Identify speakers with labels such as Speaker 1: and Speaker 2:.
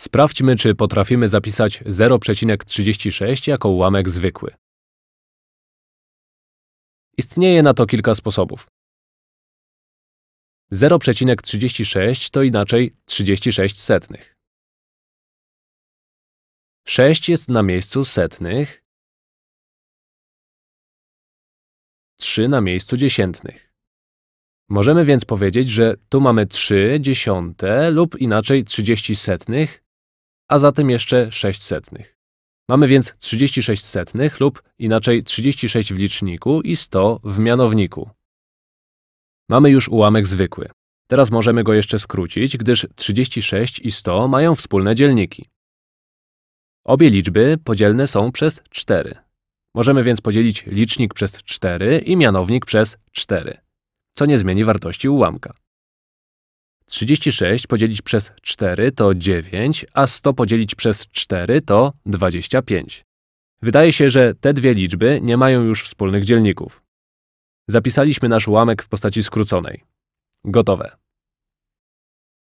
Speaker 1: Sprawdźmy, czy potrafimy zapisać 0,36 jako ułamek zwykły. Istnieje na to kilka sposobów. 0,36 to inaczej 36 setnych. 6 jest na miejscu setnych, 3 na miejscu dziesiętnych.
Speaker 2: Możemy więc powiedzieć, że tu mamy 3 dziesiąte lub inaczej 30 setnych a zatem jeszcze 6 setnych. Mamy więc 36 setnych lub inaczej 36 w liczniku i 100 w mianowniku. Mamy już ułamek zwykły. Teraz możemy go jeszcze skrócić, gdyż 36 i 100 mają wspólne dzielniki. Obie liczby podzielne są przez 4. Możemy więc podzielić licznik przez 4 i mianownik przez 4, co nie zmieni wartości ułamka. 36 podzielić przez 4 to 9, a 100 podzielić przez 4 to 25. Wydaje się, że te dwie liczby nie mają już wspólnych dzielników. Zapisaliśmy nasz ułamek w postaci skróconej. Gotowe.